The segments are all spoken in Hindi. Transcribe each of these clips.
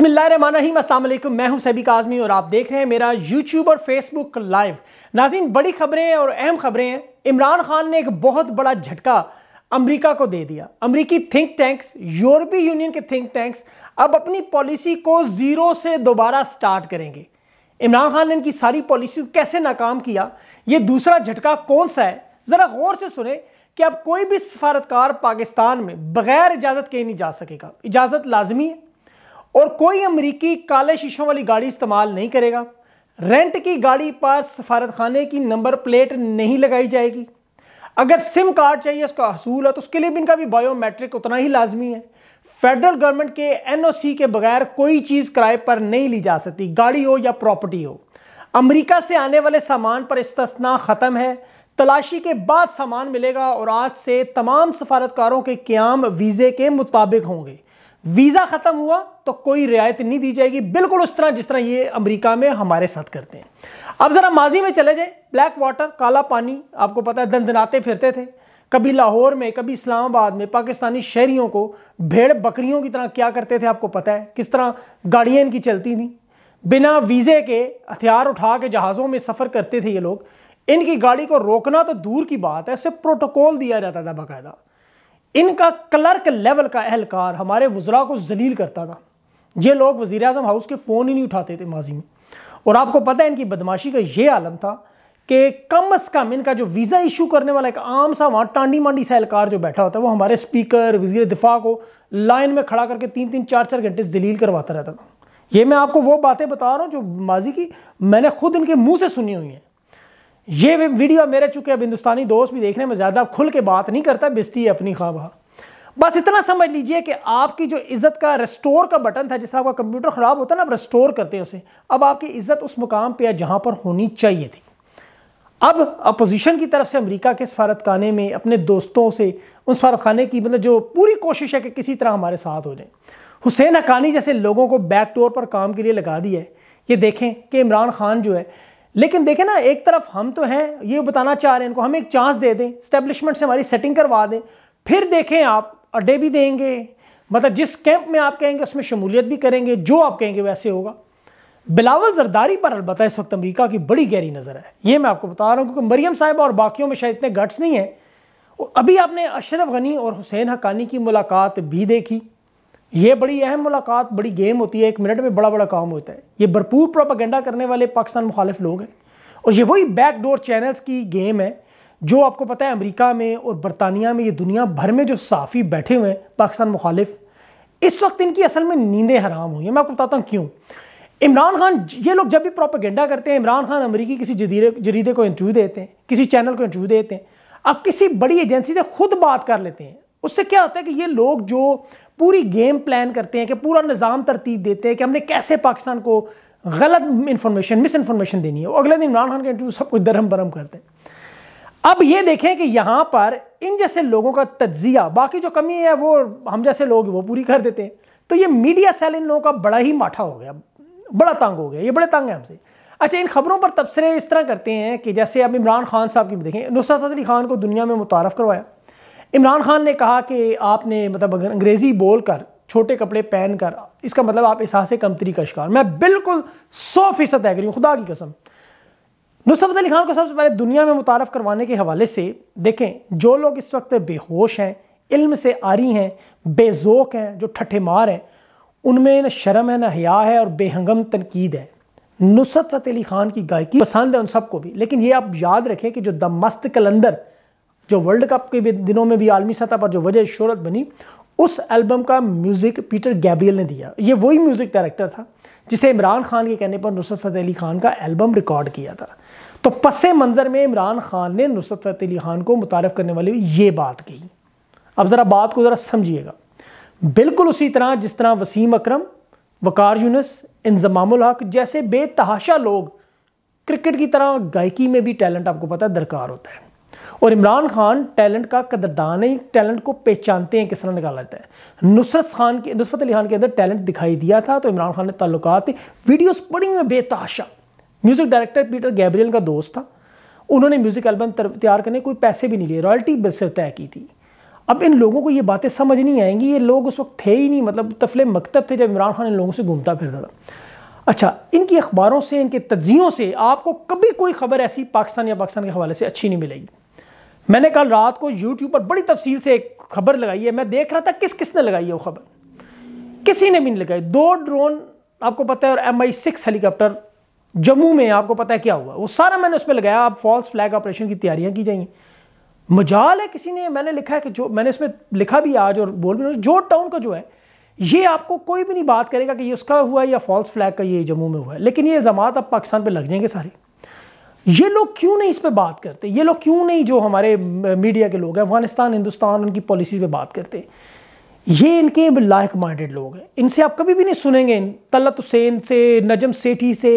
बिस्मिल्लाम असल मैं हूं सैबिक आज़मी और आप देख रहे हैं मेरा यूट्यूब और फेसबुक लाइव नाजिन बड़ी खबरें और अहम खबरें हैं इमरान खान ने एक बहुत बड़ा झटका अमेरिका को दे दिया अमेरिकी थिंक टैंक्स यूरोपीय यूनियन के थिंक टैंक्स अब अपनी पॉलिसी को ज़ीरो से दोबारा स्टार्ट करेंगे इमरान खान ने इनकी सारी पॉलिसी कैसे नाकाम किया ये दूसरा झटका कौन सा है ज़रा गौर से सुने कि अब कोई भी सफारतकार पाकिस्तान में बगैर इजाज़त के नहीं जा सकेगा इजाज़त लाजमी है और कोई अमरीकी काले शीशों वाली गाड़ी इस्तेमाल नहीं करेगा रेंट की गाड़ी पर सफारत खाने की नंबर प्लेट नहीं लगाई जाएगी अगर सिम कार्ड चाहिए उसका हसूल है तो उसके लिए भी इनका भी बायोमेट्रिक उतना ही लाजमी है फेडरल गवर्नमेंट के एनओसी के बगैर कोई चीज़ किराए पर नहीं ली जा सकती गाड़ी हो या प्रॉपर्टी हो अमेरिका से आने वाले सामान पर इस्तना ख़त्म है तलाशी के बाद सामान मिलेगा और आज से तमाम सफारतकारों के क्याम वीज़े के मुताबिक होंगे वीजा खत्म हुआ तो कोई रियायत नहीं दी जाएगी बिल्कुल उस तरह जिस तरह ये अमेरिका में हमारे साथ करते हैं अब जरा माजी में चले जाए ब्लैक वाटर काला पानी आपको पता है दंदनाते फिरते थे कभी लाहौर में कभी इस्लामाबाद में पाकिस्तानी शहरियों को भेड़ बकरियों की तरह क्या करते थे आपको पता है किस तरह गाड़ियाँ इनकी चलती थी बिना वीज़े के हथियार उठा के जहाज़ों में सफ़र करते थे ये लोग इनकी गाड़ी को रोकना तो दूर की बात है उसे प्रोटोकॉल दिया जाता था बाकायदा इनका क्लर्क लेवल का एहलकार हमारे वजरा को जलील करता था ये लोग वज़ी अजम हाउस के फ़ोन ही नहीं उठाते थे माजी में और आपको पता है इनकी बदमाशी का ये आलम था कि कम अज़ कम इनका जो वीज़ा इशू करने वाला एक आम सा वहाँ टांडी मांडी सा एहलकार जो बैठा होता है वो हमारे स्पीकर वजीर दिफा को लाइन में खड़ा करके तीन तीन चार चार घंटे जलील करवाता रहता था ये मैं आपको वो बातें बता रहा हूँ जो माजी की मैंने खुद इनके मुँह से सुनी हुई हैं ये वीडियो मेरे चुके अब हिंदुस्तानी दोस्त भी देखने में ज़्यादा खुल के बात नहीं करता बिस्ती है अपनी खाबा हाँ। बस इतना समझ लीजिए कि आपकी जो इज़्ज़त का रेस्टोर का बटन था जिस तरह आपका कंप्यूटर ख़राब होता है ना रेस्टोर करते हैं उसे अब आपकी इज़्ज़त उस मुकाम पर जहां पर होनी चाहिए थी अब अपोजिशन की तरफ से अमेरिका के सफारतखाने में अपने दोस्तों से उन सफारतखाने की मतलब जो पूरी कोशिश है कि किसी तरह हमारे साथ हो जाए हुसैन हकानी जैसे लोगों को बैक डोर पर काम के लिए लगा दिया है ये देखें कि इमरान खान जो है लेकिन देखें ना एक तरफ हम तो हैं ये बताना चाह रहे हैं इनको हम एक चांस दे दें स्टैब्लिशमेंट से हमारी सेटिंग करवा दें फिर देखें आप अड्डे भी देंगे मतलब जिस कैंप में आप कहेंगे उसमें शमूलियत भी करेंगे जो आप कहेंगे वैसे होगा बिलावल जरदारी पर अलबत् इस वक्त अमरीका की बड़ी गहरी नज़र है ये मैं आपको बता रहा हूँ क्योंकि मरीम साहब और बाकियों में शायद इतने गट्स नहीं हैं अभी आपने अशरफ गनी और हुसैन हकानी की मुलाकात भी देखी ये बड़ी अहम मुलाकात बड़ी गेम होती है एक मिनट में बड़ा बड़ा काम होता है ये भरपूर प्रोपागेंडा करने वाले पाकिस्तान मुखालिफ लोग हैं और ये वही बैकडोर चैनल्स की गेम है जो आपको पता है अमेरिका में और बरतानिया में ये दुनिया भर में जो साफ़ी बैठे हुए हैं पाकिस्तान मुखालिफ इस वक्त इनकी असल में नींदें हराम हुई हैं मैं आपको बताता हूँ क्यों इमरान खान ये लोग जब भी प्रोपागेंडा करते हैं इमरान खान अमरीकी किसी जदीरे जरीदे को इंटरव्यू देते हैं किसी चैनल को इंटरव्यू देते हैं अब किसी बड़ी एजेंसी से खुद बात कर लेते हैं उससे क्या होता है कि ये लोग जो पूरी गेम प्लान करते हैं कि पूरा निज़ाम तरतीब देते हैं कि हमने कैसे पाकिस्तान को गलत इन्फॉर्मेशन मिस इन्फॉर्मेशन देनी है और अगले दिन इमरान खान के इंटरव्यू सब कुछ दरम बरम करते हैं अब ये देखें कि यहाँ पर इन जैसे लोगों का तज्जिया बाकी जो कमी है वो हम जैसे लोग वो पूरी कर देते हैं तो ये मीडिया सेल इन लोगों का बड़ा ही माठा हो गया बड़ा तंग हो गया ये बड़े तंग हैं हमसे अच्छा इन खबरों पर तबसरे इस तरह करते हैं कि जैसे अब इमरान खान साहब की भी देखें नुसरत अली खान को दुनिया में मुतारफ़ करवाया इमरान खान ने कहा कि आपने मतलब अंग्रेज़ी बोल कर छोटे कपड़े पहन कर इसका मतलब आप एहसास कमतरी का शिकार मैं बिल्कुल सौ फीसद तय करी खुदा की कसम नुसरत अली खान को सबसे पहले दुनिया में मुतारफ़ करवाने के हवाले से देखें जो लोग इस वक्त बेहोश हैं इल्म से आरी हैं बेजोक हैं जो ठठे मार हैं उनमें न शर्म है न हया है और बेहंगम तनकीद है नुसरत फतेह अली खान की गायकी पसंद है उन सबको भी लेकिन ये आप याद रखें कि जो मस्त कलंदर जो वर्ल्ड कप के दिनों में भी आलमी सतह पर जो वजह शहरत बनी उस एल्बम का म्यूज़िक पीटर गैब्रियल ने दिया ये वही म्यूज़िक डायरेक्टर था जिसे इमरान खान के कहने पर नुसरत फ़तेह अली खान का एल्बम रिकॉर्ड किया था तो पस मंज़र में इमरान खान ने नुसरत फ़तेह अली खान को मुतारफ़ करने वाली ये बात कही अब ज़रा बात को ज़रा समझिएगा बिल्कुल उसी तरह जिस तरह वसीम अक्रम वकार यूनस इंजमामुल हक जैसे बेतहाशा लोग क्रिकेट की तरह गायकी में भी टैलेंट आपको पता है दरकार होता है और इमरान खान टैलेंट का कदरदान है टैलेंट को पहचानते हैं किस तरह निकाला जाता है नुसरत खान के नुसरत अली खान के अंदर टैलेंट दिखाई दिया था तो इमरान खान ने ताल्लुकात वीडियोस पड़ी हुई बेताशा म्यूज़िक डायरेक्टर पीटर गैब्रियल का दोस्त था उन्होंने म्यूज़िक एल्बम तैयार करने कोई पैसे भी नहीं लिए रॉयल्टी सिर्फ तय की थी अब इन लोगों को ये बातें समझ नहीं आएंगी ये लोग उस वक्त थे ही नहीं मतलब तफले मकतब थे जब इमरान खान इन लोगों से घूमता फिरता था अच्छा इनकी अखबारों से इनके तजियों से आपको कभी कोई खबर ऐसी पाकिस्तान या पाकिस्तान के हवाले से अच्छी नहीं मिलेगी मैंने कल रात को यूट्यूब पर बड़ी तफसील से एक खबर लगाई है मैं देख रहा था किस किसने लगाई है वो खबर किसी ने भी नहीं लगाई दो ड्रोन आपको पता है और M I six helicopter Jammu में आपको पता है क्या हुआ वो सारा मैंने उस पर लगाया आप फॉल्स फ्लैग ऑपरेशन की तैयारियां की जाएंगी मजाल है किसी ने मैंने लिखा है कि जो मैंने इसमें लिखा भी आज और बोल भी जो टाउन का जो है ये आपको कोई भी नहीं बात करेगा कि ये उसका हुआ या फॉल्स फ्लैग का ये जम्मू में हुआ है लेकिन ये इल्ज़ाम अब पाकिस्तान पर लग जाएंगे सारे ये लोग क्यों नहीं इस पर बात करते ये लोग क्यों नहीं जो हमारे मीडिया के लोग हैं अफगानिस्तान हिंदुस्तान उनकी पॉलिसीज पे बात करते ये इनके लाइक माइंडेड लोग हैं इनसे आप कभी भी नहीं सुनेंगे तलत हुसैन से नजम सेठी से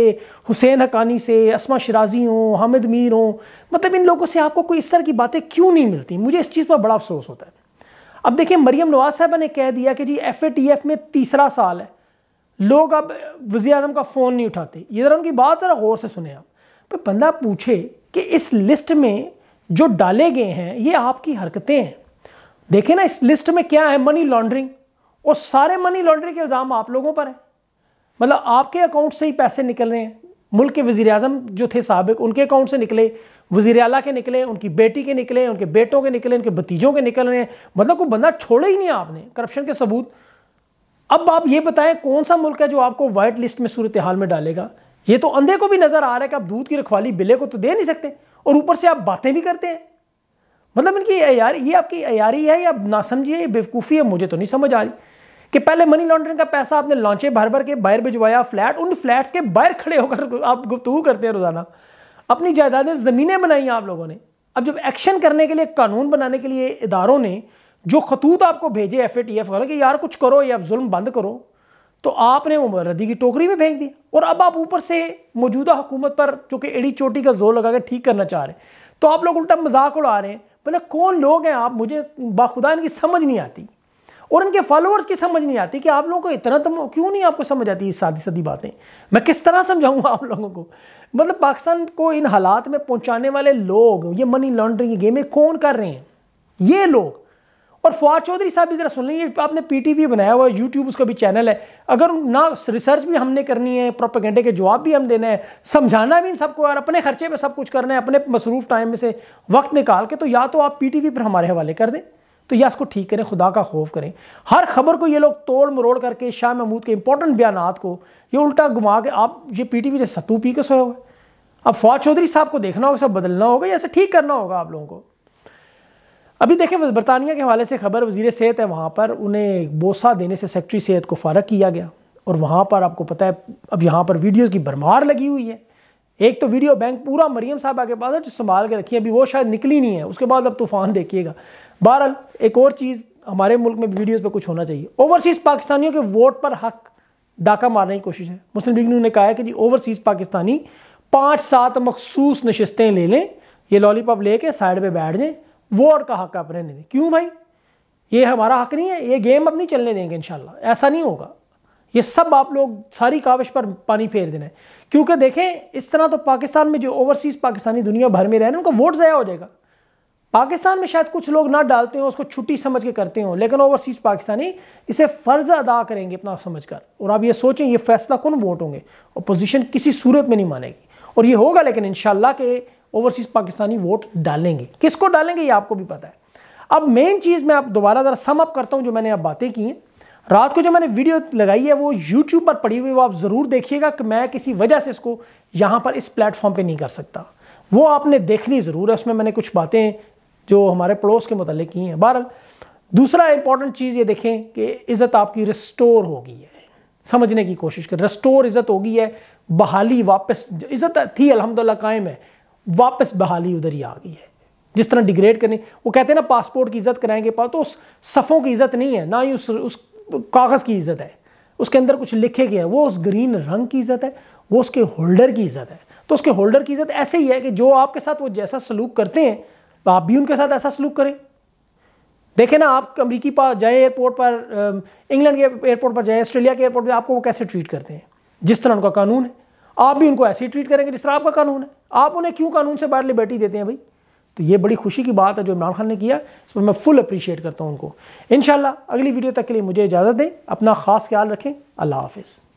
हुसैन हकानी से असमा शराजी हों हामिद मीर हों मतलब इन लोगों से आपको कोई इस तरह की बातें क्यों नहीं मिलती मुझे इस चीज़ पर बड़ा अफसोस होता है अब देखिए मरियम नवाज साहबा ने कह दिया कि जी एफ ए टी एफ में तीसरा साल है लोग अब वजी अजम का फ़ोन नहीं उठाते ये ज़रा उनकी बात ज़रा गौर से सुने आप पर बंदा पूछे कि इस लिस्ट में जो डाले गए हैं ये आपकी हरकतें हैं देखें ना इस लिस्ट में क्या है मनी लॉन्ड्रिंग और सारे मनी लॉन्ड्रिंग के इल्ज़ाम आप लोगों पर हैं मतलब आपके अकाउंट से ही पैसे निकल रहे हैं मुल्क के वज़ी अजम जो थे सबक उनके अकाउंट से निकले वज़ी अला के निकले उनकी बेटी के निकले उनके बेटों के निकले उनके भतीजों के निकल रहे हैं मतलब कोई बंदा छोड़े ही नहीं आपने करप्शन के सबूत अब आप ये बताएं कौन सा मुल्क है जो आपको वाइट लिस्ट में सूरत हाल में डालेगा ये तो अंधे को भी नजर आ रहा है कि आप दूध की रखवाली बिले को तो दे नहीं सकते और ऊपर से आप बातें भी करते हैं मतलब इनकी अयार ये आपकी अयारी है या ना समझिए ये बेवकूफ़ी है मुझे तो नहीं समझ आ रही कि पहले मनी लॉन्ड्रिंग का पैसा आपने लॉन्चे भर भर के बाहर भिजवाया फ्लैट उन फ्लैट के बाहर खड़े होकर आप गुफ्तु करते हैं रोज़ाना अपनी जायदादें ज़मीनें बनाई आप लोगों ने अब जब एक्शन करने के लिए कानून बनाने के लिए इदारों ने जो खतूत आपको भेजे एफ ए टी एफ वाले कि यार कुछ करो या जुल्म बंद करो तो आपने वो रद्दी की टोकरी में फेंक दिया और अब आप ऊपर से मौजूदा हुकूमत पर जो कि एड़ी चोटी का जोर लगा कर ठीक करना चाह रहे हैं तो आप लोग उल्टा मजाक उड़ा रहे हैं मतलब कौन लोग हैं आप मुझे बाखुदा इनकी समझ नहीं आती और इनके फॉलोअर्स की समझ नहीं आती कि आप लोगों को इतना तो क्यों नहीं आपको समझ आती ये सादी सादी बातें मैं किस तरह समझाऊंगा आप लोगों को मतलब पाकिस्तान को इन हालात में पहुंचाने वाले लोग ये मनी लॉन्ड्रिंग गेमें कौन कर रहे हैं ये लोग और फवाद चौधरी साहब भी ज़रा सुन लेंगे आपने पीटीवी बनाया हुआ है यूट्यूब उसका भी चैनल है अगर ना रिसर्च भी हमने करनी है प्रोपेगेंडे के जवाब भी हम देना है समझाना भी इन सबको और अपने खर्चे में सब कुछ करना है अपने मसरूफ़ टाइम में से वक्त निकाल के तो या तो आप पी पर हमारे हवाले कर दें तो या इसको ठीक करें खुदा का खौफ करें हर खबर को ये लोग तोड़ मरोड़ करके शाह महमूद के इंपॉर्टेंट बयान को ये उल्टा घुमा के आप ये पी टी वी से सत्तू पी के सोए हुआ अब फवाद चौधरी साहब को देखना होगा सब बदलना होगा या ऐसे ठीक करना होगा आप लोगों को अभी देखें बरतानिया के हवाले से खबर वजीर सेहत है वहाँ पर उन्हें बोसा देने से सेक्रटरी सेहत को फ़ारग किया गया और वहाँ पर आपको पता है अब यहाँ पर वीडियोज़ की भरमार लगी हुई है एक तो वीडियो बैंक पूरा मरियम साहबा के पास है जो संभाल के रखी है अभी वो शायद निकली नहीं है उसके बाद अब तूफान देखिएगा बहरहाल एक और चीज़ हमारे मुल्क में वीडियोज़ पर कुछ होना चाहिए ओवरसीज़ पाकिस्तानियों के वोट पर हक डाका मारने की कोशिश है मुस्लिम लीग ने कहा है कि जी ओवरसीज़ पाकिस्तानी पाँच सात मखसूस नशस्तें ले लें ये लॉलीपॉप ले साइड पर बैठ जाएँ वोट का हक आप रहने दें क्यों भाई ये हमारा हक नहीं है ये गेम अब नहीं चलने देंगे इनशाला ऐसा नहीं होगा ये सब आप लोग सारी काविश पर पानी फेर देना है क्योंकि देखें इस तरह तो पाकिस्तान में जो ओवरसीज़ पाकिस्तानी दुनिया भर में रहने उनका वोट ज़ाया हो जाएगा पाकिस्तान में शायद कुछ लोग ना डालते हो उसको छुट्टी समझ के करते हो लेकिन ओवरसीज़ पाकिस्तानी इसे फ़र्ज अदा करेंगे अपना समझ कर और आप ये सोचें ये फैसला कौन वोट होंगे अपोजिशन किसी सूरत में नहीं मानेगी और ये होगा लेकिन इन के ओवरसीज पाकिस्तानी वोट डालेंगे किसको डालेंगे ये आपको भी पता है अब मेन चीज़ मैं आप दोबारा ज़रा सम अप करता हूँ जो मैंने अब बातें की हैं रात को जो मैंने वीडियो लगाई है वो यूट्यूब पर पड़ी हुई वो आप ज़रूर देखिएगा कि मैं किसी वजह से इसको यहाँ पर इस प्लेटफॉर्म पर नहीं कर सकता वो आपने देखनी ज़रूर है उसमें मैंने कुछ बातें जो हमारे पड़ोस के मतलब की हैं बहरहाल दूसरा इंपॉर्टेंट चीज़ ये देखें कि इज़्ज़त आपकी रिस्टोर हो गई है समझने की कोशिश करें रिस्टोर इज़्ज़त होगी है बहाली वापस इज़्ज़त थी अलहमदिल्ला कायम है वापस बहाली उधर ही आ गई है जिस तरह डिग्रेड करने वो कहते हैं ना पासपोर्ट की इज्जत कराएंगे पास तो उस सफ़ों की इज्जत नहीं है ना ही उस, उस कागज़ की इज्जत है उसके अंदर कुछ लिखे गए हैं वो उस ग्रीन रंग की इज्जत है वो उसके होल्डर की इज्जत है तो उसके होल्डर की इज्जत ऐसे ही है कि जो आपके साथ वो जैसा सलूक करते हैं तो आप भी उनके साथ ऐसा सलूक करें देखें ना आप अमरीकी पास जाए एयरपोर्ट पर इंग्लैंड के एयरपोर्ट पर जाए ऑस्ट्रेलिया के एयरपोर्ट पर आपको वो कैसे ट्रीट करते हैं जिस तरह उनका कानून है आप भी उनको ऐसे ही ट्रीट करेंगे जिस तरह आपका कानून है आप उन्हें क्यों कानून से बाहर लिबर्टी देते हैं भाई तो ये बड़ी खुशी की बात है जो इमरान खान ने किया इस पर मैं फुल अप्रिशिएट करता हूँ उनको इन अगली वीडियो तक के लिए मुझे इजाज़त दें अपना खास ख्याल रखें अल्लाह हाफिज़